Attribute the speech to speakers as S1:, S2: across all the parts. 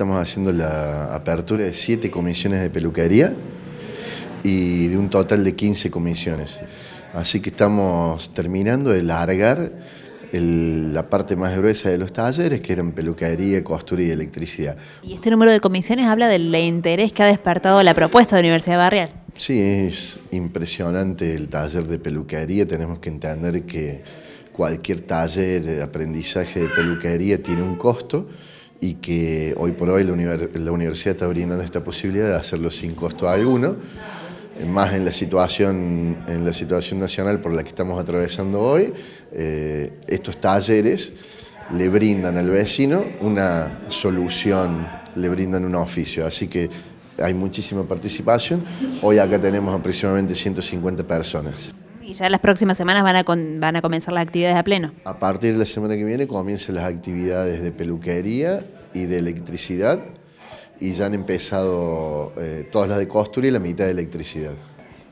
S1: Estamos haciendo la apertura de siete comisiones de peluquería y de un total de 15 comisiones. Así que estamos terminando de largar la parte más gruesa de los talleres, que eran peluquería, costura y electricidad.
S2: Y este número de comisiones habla del interés que ha despertado la propuesta de Universidad Barrial.
S1: Sí, es impresionante el taller de peluquería. Tenemos que entender que cualquier taller, de aprendizaje de peluquería tiene un costo y que hoy por hoy la, universidad está brindando esta posibilidad de hacerlo sin costo alguno, eh, más en la situación, en la situación nacional por la que estamos atravesando hoy, eh, estos talleres le brindan al vecino una solución, le brindan un oficio, así que hay muchísima participación, hoy acá tenemos aproximadamente 150 personas.
S2: Y ya las próximas semanas van a, van a comenzar las actividades a pleno.
S1: A partir de la semana que viene comienzan las actividades de peluquería y de electricidad y ya han empezado eh, todas las de costura y la mitad de electricidad.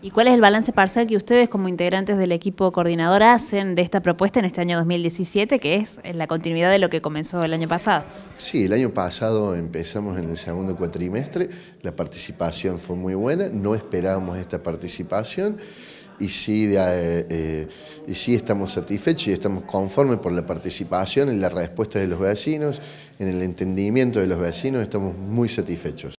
S2: ¿Y cuál es el balance parcial que ustedes como integrantes del equipo coordinador hacen de esta propuesta en este año 2017, que es la continuidad de lo que comenzó el año pasado?
S1: Sí, el año pasado empezamos en el segundo cuatrimestre, la participación fue muy buena, no esperábamos esta participación y sí, eh, eh, y sí estamos satisfechos y estamos conformes por la participación y la respuesta de los vecinos, en el entendimiento de los vecinos estamos muy satisfechos.